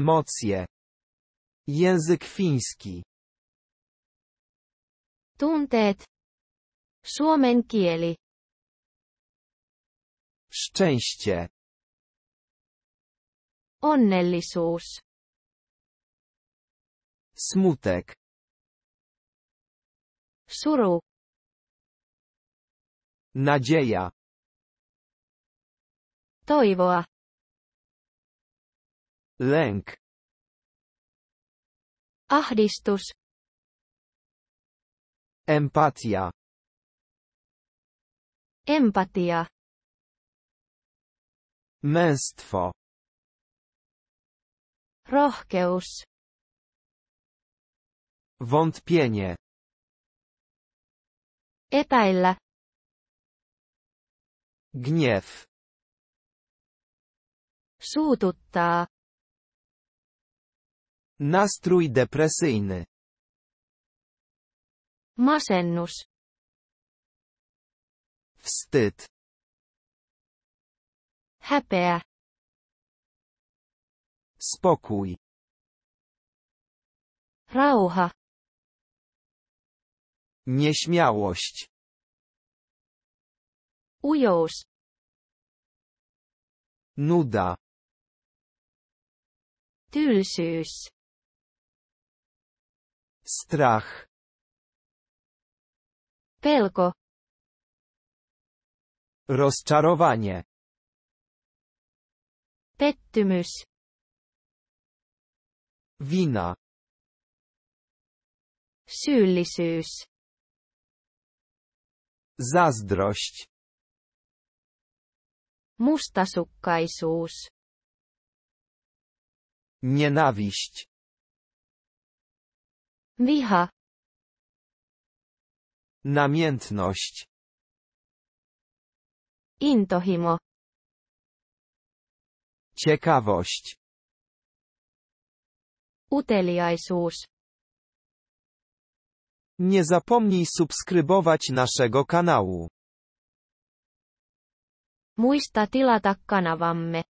Emocje. Język fiński. Tunteet. Suomen kieli. Szczęście. Onnellisuus. Smutek. Suru. Nadzieja. Toivoa. Lenk. Ahdistus. Empatia. Empatia. Męstwo. Rohkeus. Wątpienie. Epäillä. Gniew. Suututtaa. Nastrój depresyjny. Masennus. Wstyd. Häpeä. Spokój. Raucha. Nieśmiałość. Ujous. Nuda. Tylsyys. Strach. Pelko. Rozczarowanie. Pettymys. Wina. Syyllisyys. Zazdrość. Mustasukkaisuus. Nienawiść. Licha. Namiętność. Intohimo. Ciekawość. Uteliaisuus. Nie zapomnij subskrybować naszego kanału. Muista tilata kanavamme.